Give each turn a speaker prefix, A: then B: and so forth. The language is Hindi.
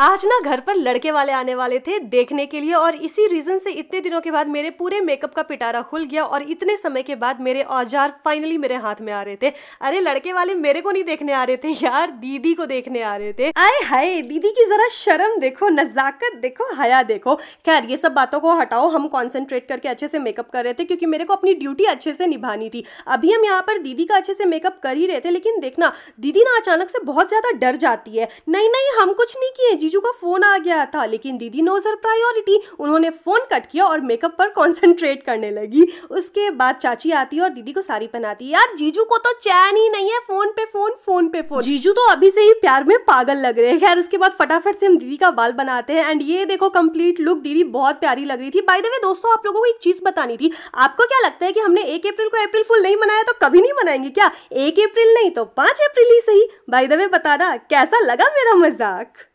A: आज ना घर पर लड़के वाले आने वाले थे देखने के लिए और इसी रीज़न से इतने दिनों के बाद मेरे पूरे मेकअप का पिटारा खुल गया और इतने समय के बाद मेरे औजार फाइनली मेरे हाथ में आ रहे थे अरे लड़के वाले मेरे को नहीं देखने आ रहे थे यार दीदी को देखने आ रहे थे आए हाय दीदी की ज़रा शर्म देखो नज़ाकत देखो हया देखो खैर ये सब बातों को हटाओ हम कॉन्सेंट्रेट करके अच्छे से मेकअप कर रहे थे क्योंकि मेरे को अपनी ड्यूटी अच्छे से निभानी थी अभी हम यहाँ पर दीदी का अच्छे से मेकअप कर ही रहे थे लेकिन देखना दीदी ना अचानक से बहुत ज़्यादा डर जाती है नहीं नहीं हम कुछ नहीं किए जीजू का फोन आ गया था लेकिन दीदी नोज हर प्रायोरिटी उन्होंने फोन कट किया और मेकअप पर कॉन्सेंट्रेट करने लगी उसके बाद चाची आती है और दीदी को सारी पहनाती है यार जीजू को तो चैन ही नहीं है फोन पे फोन फोन पे फोन जीजू तो अभी से ही प्यार में पागल लग रहे हैं खैर उसके बाद फटाफट से हम दीदी का बाल बनाते हैं एंड ये देखो कंप्लीट लुक दीदी बहुत प्यारी लग रही थी बाय द वे दोस्तों आप लोगों को एक चीज बतानी थी आपको क्या लगता है कि हमने एक अप्रैल को अप्रैल फुल नहीं मनाया तो कभी नहीं मनाएंगे क्या एक अप्रैल नहीं तो पांच अप्रैल ही सही बाय द वे बताना कैसा लगा मेरा मजाक